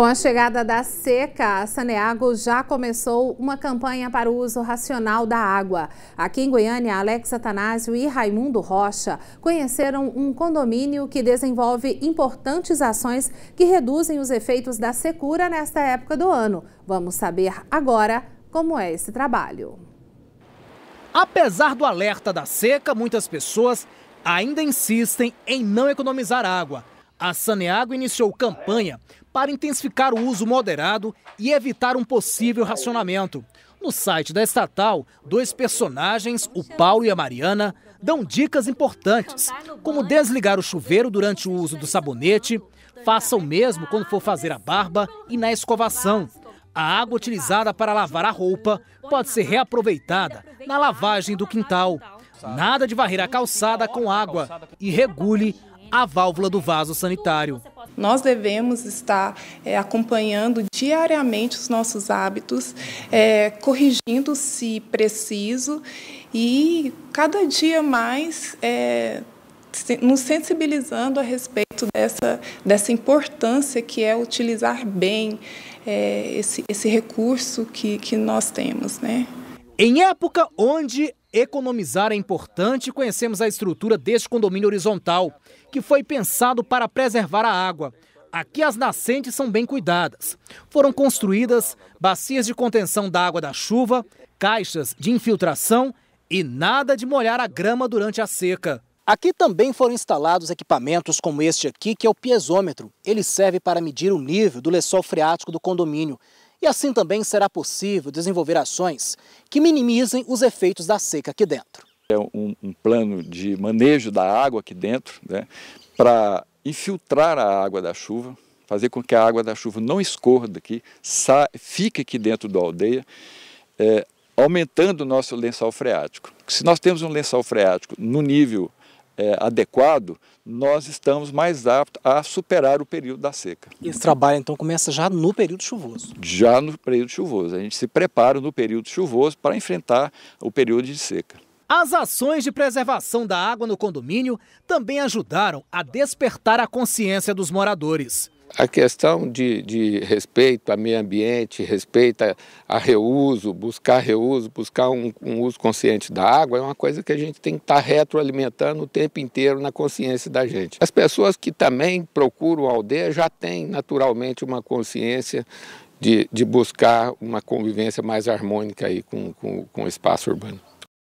Com a chegada da seca, a Saneago já começou uma campanha para o uso racional da água. Aqui em Goiânia, Alex Atanásio e Raimundo Rocha conheceram um condomínio que desenvolve importantes ações que reduzem os efeitos da secura nesta época do ano. Vamos saber agora como é esse trabalho. Apesar do alerta da seca, muitas pessoas ainda insistem em não economizar água a Saneago iniciou campanha para intensificar o uso moderado e evitar um possível racionamento. No site da estatal, dois personagens, o Paulo e a Mariana, dão dicas importantes, como desligar o chuveiro durante o uso do sabonete, faça o mesmo quando for fazer a barba e na escovação. A água utilizada para lavar a roupa pode ser reaproveitada na lavagem do quintal. Nada de varrer a calçada com água e regule a válvula do vaso sanitário. Nós devemos estar é, acompanhando diariamente os nossos hábitos, é, corrigindo se preciso e cada dia mais é, nos sensibilizando a respeito dessa, dessa importância que é utilizar bem é, esse, esse recurso que, que nós temos. Né? Em época onde Economizar é importante e conhecemos a estrutura deste condomínio horizontal, que foi pensado para preservar a água. Aqui as nascentes são bem cuidadas. Foram construídas bacias de contenção da água da chuva, caixas de infiltração e nada de molhar a grama durante a seca. Aqui também foram instalados equipamentos como este aqui, que é o piezômetro. Ele serve para medir o nível do lençol freático do condomínio. E assim também será possível desenvolver ações que minimizem os efeitos da seca aqui dentro. É um, um plano de manejo da água aqui dentro, né, para infiltrar a água da chuva, fazer com que a água da chuva não escorra daqui, fique aqui dentro da aldeia, é, aumentando o nosso lençol freático. Se nós temos um lençol freático no nível é, adequado, nós estamos mais aptos a superar o período da seca. Esse trabalho então começa já no período chuvoso? Já no período chuvoso. A gente se prepara no período chuvoso para enfrentar o período de seca. As ações de preservação da água no condomínio também ajudaram a despertar a consciência dos moradores. A questão de, de respeito ao meio ambiente, respeito a, a reuso, buscar reuso, buscar um, um, uso consciente da água, é uma coisa que a gente tem que estar tá retroalimentando o tempo inteiro na consciência da gente. As pessoas que também procuram a aldeia já têm naturalmente uma consciência de, de buscar uma convivência mais harmônica aí com, com, com o espaço urbano.